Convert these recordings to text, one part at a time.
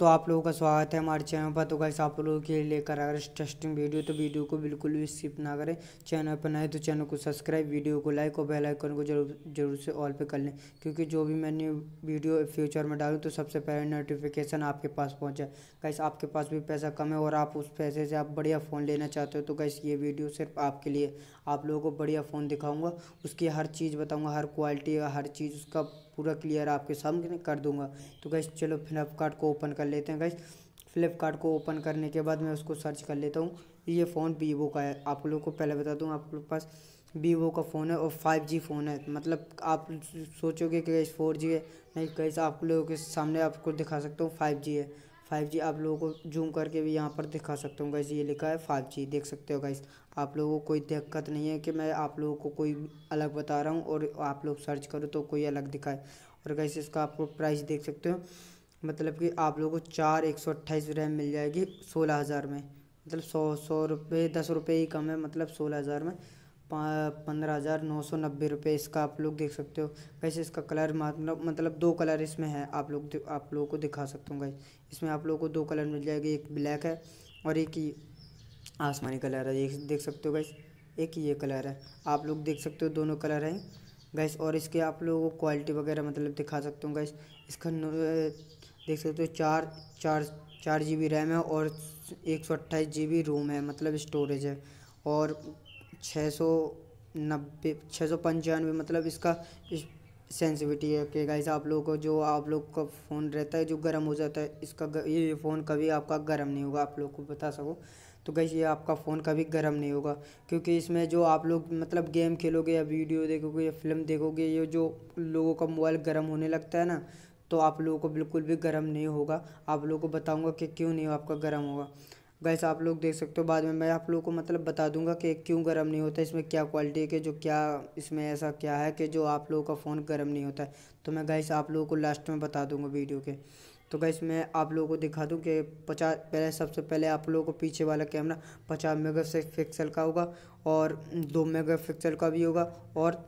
तो आप लोगों का स्वागत है हमारे चैनल पर तो गाइस आप लोगों के लिए लेकर अगर इंटरेस्टिंग वीडियो तो वीडियो को बिल्कुल भी स्किप ना करें चैनल पर नए तो चैनल को सब्सक्राइब वीडियो को लाइक और बेल आइकन को जरूर जरूर से ऑल पे कर लें क्योंकि जो भी मैं न्यू वीडियो फ्यूचर में डालूँ तो सबसे पहले नोटिफिकेशन आपके पास पहुँचा गाइस आपके पास भी पैसा कम है और आप उस पैसे से आप बढ़िया फ़ोन लेना चाहते हो तो गाइस ये वीडियो सिर्फ आपके लिए आप लोगों को बढ़िया फ़ोन दिखाऊँगा उसकी हर चीज़ बताऊँगा हर क्वालिटी हर चीज़ उसका पूरा क्लियर आपके सामने कर दूंगा तो गैस चलो फ्लिपकार्ट को ओपन कर लेते हैं गैस फ्लिपकार्ट को ओपन करने के बाद मैं उसको सर्च कर लेता हूँ ये फ़ोन वीवो का है आप लोगों को पहले बता दूँ आप लोग पास वीवो का फ़ोन है और फाइव जी फ़ोन है मतलब आप सोचोगे कि गैस फोर जी है नहीं गैस आप लोगों के सामने आपको दिखा सकता हूँ फाइव जी है फाइव जी आप लोगों को जूम करके भी यहाँ पर दिखा सकता हूँ गाइज़ ये लिखा है फाइव जी देख सकते हो गाइज आप लोगों को कोई दिक्कत नहीं है कि मैं आप लोगों को कोई अलग बता रहा हूँ और आप लोग सर्च करो तो कोई अलग दिखाए और गाइस इसका आपको प्राइस देख सकते हो मतलब कि आप लोगों को चार एक सौ अट्ठाईस रैम मिल जाएगी सोलह हज़ार में मतलब सौ सौ रुपये दस रुपये ही कम है मतलब सोलह हज़ार में पंद्रह हज़ार नौ सौ नब्बे रुपये इसका आप लोग देख सकते हो वैसे इसका कलर मतलब मतलब दो कलर इसमें है आप लोग आप लोगों को दिखा सकता हूँ गई इसमें आप लोगों को दो कलर मिल जाएगा एक ब्लैक है और एक ही आसमानी कलर है ये देख सकते हो गैस एक ही ये कलर है आप लोग देख सकते हो दोनों कलर हैं गैस और इसके आप लोगों को क्वालिटी वगैरह मतलब दिखा सकता हूँ गैस इसका देख सकते हो चार चार चार जी बी रैम है और एक सौ अट्ठाईस जी बी रोम है मतलब स्टोरेज है और छः सौ नब्बे छः सौ पंचानवे मतलब इसका इस सेंसिविटी है कि गाइस आप लोगों को जो आप लोग का फ़ोन रहता है जो गर्म हो जाता है इसका ये फ़ोन कभी आपका गर्म नहीं होगा आप लोग को बता सको तो गई ये आपका फ़ोन कभी गर्म नहीं होगा क्योंकि इसमें जो आप लोग मतलब गेम खेलोगे या वीडियो देखोगे या फिल्म देखोगे ये जो लोगों का मोबाइल गर्म होने लगता है ना तो आप लोगों को बिल्कुल भी गर्म नहीं होगा आप लोगों को बताऊंगा कि क्यों नहीं आपका गर्म होगा गैस आप लोग देख सकते हो बाद में मैं आप लोगों को मतलब बता दूंगा कि क्यों गर्म नहीं होता इसमें क्या क्वालिटी है कि जो क्या इसमें ऐसा क्या है कि जो आप लोगों का फ़ोन गर्म नहीं होता है तो मैं गैस आप लोगों को लास्ट में बता दूंगा वीडियो के तो गैस मैं आप लोगों को दिखा दूं कि पचास पहले सबसे पहले आप लोगों को पीछे वाला कैमरा पचास मेगा पिक्सल का होगा और दो मेगा पिक्सल का भी होगा और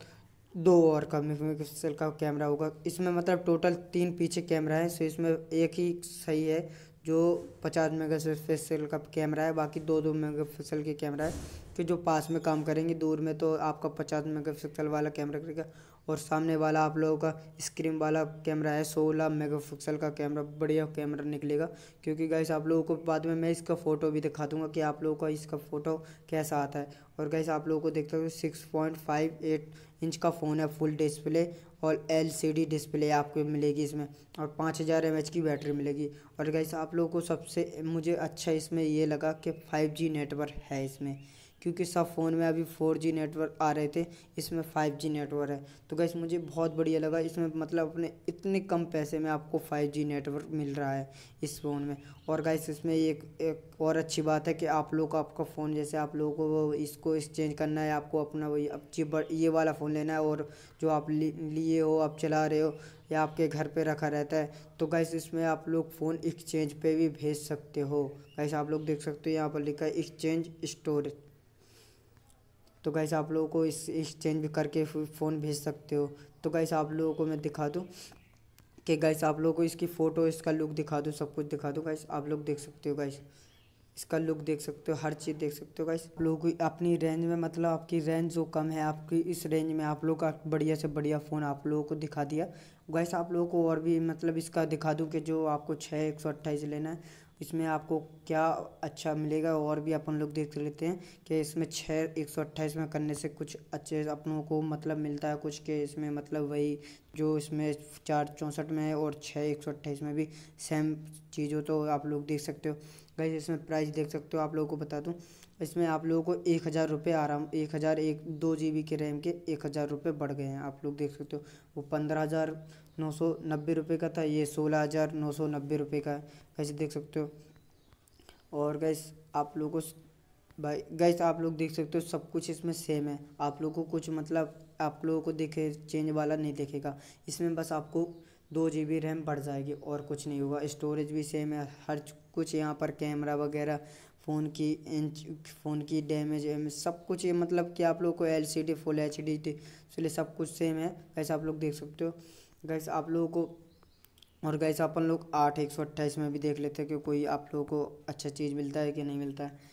दो और का पिक्सल का कैमरा होगा इसमें मतलब टोटल तीन पीछे कैमरा है सो इसमें एक ही सही है जो पचास मेगापिक्सल का कैमरा है बाकी दो दो मेगापिक्सल के कैमरा है कि जो पास में काम करेंगे दूर में तो आपका पचास पिक्सल वाला कैमरा करेगा और सामने वाला आप लोगों का स्क्रीन वाला कैमरा है सोलह पिक्सल का कैमरा बढ़िया कैमरा निकलेगा क्योंकि गैस आप लोगों को बाद में मैं इसका फ़ोटो भी दिखा दूंगा कि आप लोगों का इसका फ़ोटो कैसा आता है और गैस आप लोगों को देखते हो six point five eight inch का फ़ोन है फुल डिस्प्ले और डी डिस्प्ले आपको मिलेगी इसमें और पाँच हज़ार एम की बैटरी मिलेगी और गैस आप लोगों को सबसे मुझे अच्छा इसमें ये लगा कि फाइव जी नेटवर्क है इसमें क्योंकि सब फ़ोन में अभी फोर जी नेटवर्क आ रहे थे इसमें फाइव जी नेटवर्क है तो गैस मुझे बहुत बढ़िया लगा इसमें मतलब अपने इतने कम पैसे में आपको फाइव जी नेटवर्क मिल रहा है इस फ़ोन में और गैस इसमें एक एक और अच्छी बात है कि आप लोग आपका फ़ोन जैसे आप लोगों को इसको एक्सचेंज करना है आपको अपना वही ये वाला फ़ोन लेना है और जो आप लिए हो आप चला रहे हो या आपके घर पे रखा रहता है तो गैस इसमें आप लोग फ़ोन एक्सचेंज पे भी भेज सकते हो गैस आप लोग देख सकते हो यहाँ पर लिखा है एक्सचेंज स्टोरेज तो कैसे आप लोगों को इस एक्सचेंज भी करके फ़ोन भेज सकते हो तो कैसे आप लोगों को मैं दिखा दूँ कि गैस आप लोगों को इसकी फ़ोटो इसका लुक दिखा दूँ सब कुछ दिखा दूँ गैस आप लोग देख सकते हो गैस इसका लुक देख सकते हो हर चीज़ देख सकते हो गाइस आप लोग अपनी रेंज में मतलब आपकी रेंज जो कम है आपकी इस रेंज में आप लोग का बढ़िया से बढ़िया फ़ोन आप लोगों को दिखा दिया गाइस आप लोगों को और भी मतलब इसका दिखा दूँ कि जो आपको छः एक सौ अट्ठाईस लेना है इसमें आपको क्या अच्छा मिलेगा और भी अपन लोग देख लेते हैं कि इसमें छः एक सौ अट्ठाईस में करने से कुछ अच्छे अपनों को मतलब मिलता है कुछ के इसमें मतलब वही जो इसमें चार चौंसठ में है और छः एक सौ अट्ठाईस में भी सेम चीज़ हो तो आप लोग देख सकते हो गई इसमें प्राइस देख सकते हो आप लोगों को बता दूँ इसमें आप लोगों को एक हज़ार रुपये आराम एक हज़ार एक दो जी बी के रैम के एक हज़ार रुपये बढ़ गए हैं आप लोग देख सकते हो वो पंद्रह हज़ार नौ सौ नब्बे रुपये का था ये सोलह हज़ार नौ सौ नब्बे रुपये का है कैसे देख सकते हो और गैस आप लोगों को भाई गैस आप लोग देख सकते हो सब कुछ इसमें सेम है आप लोग को कुछ मतलब आप लोगों को देखे चेंज वाला नहीं देखेगा इसमें बस आपको दो जी बी रैम बढ़ जाएगी और कुछ नहीं होगा स्टोरेज भी सेम है हर कुछ यहाँ पर कैमरा वगैरह फ़ोन की इंच फ़ोन की डैमेज सब कुछ ये मतलब कि आप लोग को L C D full H D इसलिए सब कुछ सेम है वैसे आप लोग देख सकते हो गैस आप लोगों को और गैस अपन लोग आठ एक सौ अट्ठाईस में भी देख लेते हैं कि कोई आप लोगों को अच्छा चीज़ मिलता है कि नहीं मिलता है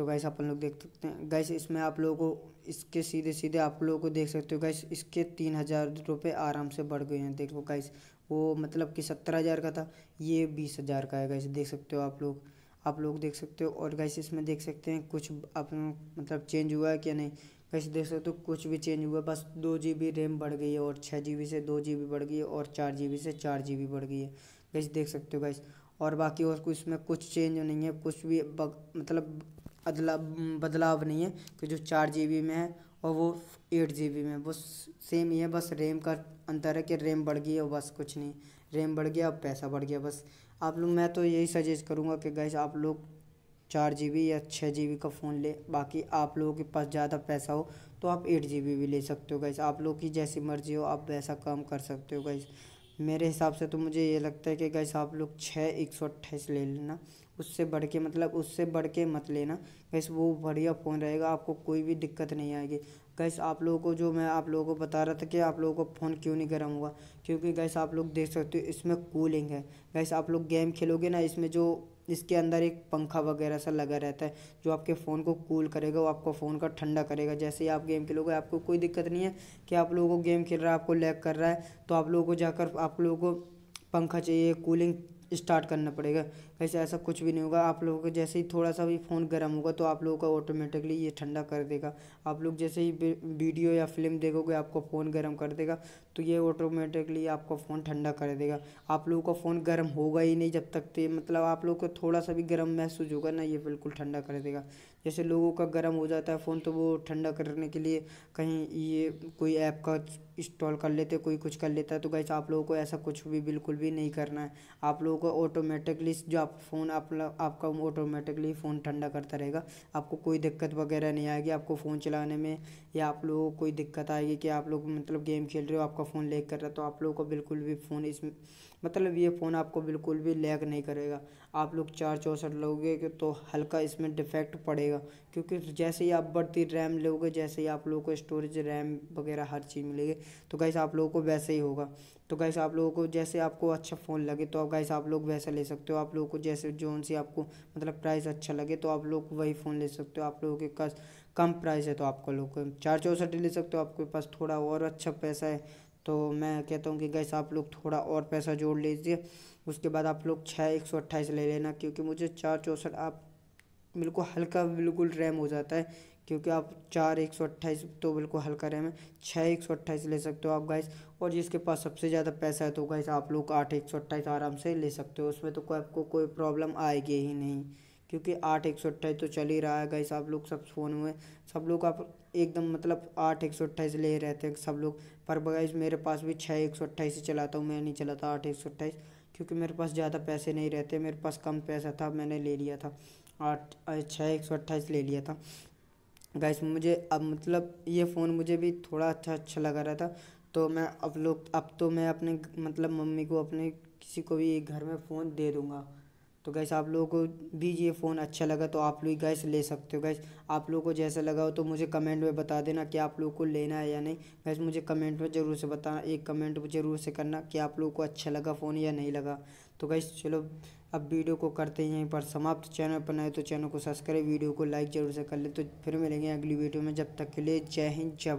तो गैस अपन लोग देख सकते हैं गैस इसमें आप लोगों को इसके सीधे सीधे आप लोगों को देख सकते हो गैस इसके तीन हज़ार रुपये आराम से बढ़ गए हैं देखो गैस वो मतलब कि सत्तर हज़ार का था ये बीस हज़ार का है गैस देख सकते हो आप लोग आप लोग देख सकते हो और गैस इसमें देख सकते हैं कुछ आप मतलब चेंज हुआ है क्या नहीं गैस देख सकते हो कुछ भी चेंज हुआ बस दो जी बी रैम बढ़ गई है और छः जी बी से दो जी बी बढ़ गई है और चार जी बी से चार जी बी बढ़ गई है गैस देख सकते हो गैस और बाकी और कुछ इसमें कुछ चेंज नहीं है कुछ भी बग, मतलब अदला बदलाव नहीं है कि जो चार जी बी में है और वो एट जी बी में बस सेम ही है बस रैम का अंतर है कि रैम बढ़ गई है और बस कुछ नहीं रैम बढ़ गया और पैसा बढ़ गया बस आप लोग मैं तो यही सजेस्ट करूँगा कि गैस आप लोग चार जी बी या छः जी बी का फ़ोन ले बाकी आप लोगों के पास ज़्यादा पैसा हो तो आप एट जी बी भी ले सकते हो गैस आप लोग की जैसी मर्ज़ी हो आप वैसा काम कर सकते हो गैस मेरे हिसाब से तो मुझे ये लगता है कि गैस आप लोग छः एक सौ अट्ठाईस ले लेना उससे बढ़ के मतलब उससे बढ़ के मत लेना गैस वो बढ़िया फ़ोन रहेगा आपको कोई भी दिक्कत नहीं आएगी गैस आप लोगों को जो मैं आप लोगों को बता रहा था कि आप लोगों को फ़ोन क्यों नहीं गर्म हुआ क्योंकि गैस आप लोग देख सकते हो इसमें कूलिंग है गैस आप लोग गेम खेलोगे ना इसमें जो इसके अंदर एक पंखा वगैरह सा लगा रहता है जो आपके फ़ोन को कूल करेगा वो आपको फ़ोन का ठंडा करेगा जैसे ही आप गेम खेलोगे आपको कोई दिक्कत नहीं है कि आप लोगों को गेम खेल रहा है आपको लैग कर रहा है तो आप लोगों को जाकर आप लोगों को पंखा चाहिए कूलिंग स्टार्ट करना पड़ेगा वैसे ऐसा कुछ भी नहीं होगा आप लोगों का जैसे ही थोड़ा सा भी फ़ोन गर्म होगा तो आप लोगों का ऑटोमेटिकली ये ठंडा कर देगा आप लोग जैसे ही वीडियो या फिल्म देखोगे आपका फ़ोन गर्म कर देगा तो ये ऑटोमेटिकली आपका फ़ोन ठंडा कर देगा आप लोगों का फ़ोन गर्म होगा ही नहीं जब तक तो मतलब आप लोग को थोड़ा सा भी गर्म महसूस होगा ना ये बिल्कुल ठंडा कर देगा जैसे लोगों का गर्म हो जाता है फ़ोन तो वो ठंडा करने के लिए कहीं ये कोई ऐप का इंस्टॉल कर लेते कोई कुछ कर लेता है तो गैस आप लोगों को ऐसा कुछ भी बिल्कुल भी नहीं करना है आप लोगों को ऑटोमेटिकली जो आप फ़ोन आप आपका ऑटोमेटिकली फ़ोन ठंडा करता रहेगा आपको कोई दिक्कत वगैरह नहीं आएगी आपको फ़ोन चलाने में या आप लोगों को कोई दिक्कत आएगी कि आप लोग मतलब गेम खेल रहे हो आपका फ़ोन लेक कर रहा है तो आप लोगों को बिल्कुल भी फ़ोन इसमें मतलब ये फ़ोन आपको बिल्कुल भी लैग नहीं करेगा आप लोग चार चौंसठ लोगे तो हल्का इसमें डिफेक्ट पड़ेगा क्योंकि जैसे ही आप बढ़ती रैम लोगे जैसे ही आप लोगों को स्टोरेज रैम वगैरह हर चीज़ मिलेगी तो गैस आप लोगों को वैसे ही होगा तो गैस आप लोगों को जैसे आपको अच्छा फ़ोन लगे तो आप गैस आप लोग वैसा ले सकते हो आप लोगों को जैसे जो सी आपको मतलब प्राइस अच्छा लगे तो आप लोग वही फ़ोन ले सकते हो आप लोगों के पास कम प्राइस है तो आपको लोग चार चौंसठ ले सकते हो आपके पास थोड़ा और अच्छा पैसा है तो मैं कहता हूँ कि गैस आप लोग थोड़ा और पैसा जोड़ लीजिए उसके बाद आप लोग छः एक सौ अट्ठाईस ले लेना क्योंकि मुझे चार चौंसठ आप बिल्कुल हल्का बिल्कुल रैम हो जाता है क्योंकि आप चार एक सौ अट्ठाईस तो बिल्कुल हल्का रैम है छः एक सौ अट्ठाईस ले सकते हो आप गैस और जिसके पास सबसे ज़्यादा पैसा है तो गैस आप लोग आठ एक सौ अट्ठाईस आराम से ले सकते हो उसमें तो कोई आपको कोई प्रॉब्लम आएगी ही नहीं क्योंकि आठ एक सौ अट्ठाईस तो चल ही रहा है गाइस आप लोग सब फ़ोन में सब लोग आप एकदम मतलब आठ एक सौ अट्ठाईस ले रहे थे सब लोग पर गाइस मेरे पास भी छः एक सौ अट्ठाईस ही चलाता हूँ मैं नहीं चलाता आठ एक सौ अट्ठाईस क्योंकि मेरे पास ज़्यादा पैसे नहीं रहते मेरे पास कम पैसा था मैंने ले लिया था आठ छः एक सौ अट्ठाईस ले लिया था गाइस मुझे अब मतलब ये फ़ोन मुझे भी थोड़ा अच्छा अच्छा लगा रहा था तो मैं अब लोग अब तो मैं अपने मतलब मम्मी को अपने किसी को भी घर में फ़ोन दे दूँगा तो गैस आप लोगों को भी ये फ़ोन अच्छा लगा तो आप लोग गैस ले सकते हो गैस आप लोगों को जैसा लगा हो तो मुझे कमेंट में बता देना कि आप लोगों को लेना है या नहीं गैस मुझे कमेंट में ज़रूर से बताना एक कमेंट ज़रूर से करना कि आप लोगों को अच्छा लगा फ़ोन या नहीं लगा तो गैस चलो अब वीडियो को करते हैं यहीं पर समाप्त चैनल पर नए तो चैनल को सब्सक्राइब वीडियो को लाइक ज़रूर से कर लें तो फिर मिलेंगे अगली वीडियो में जब तक के लिए जय हिंद जय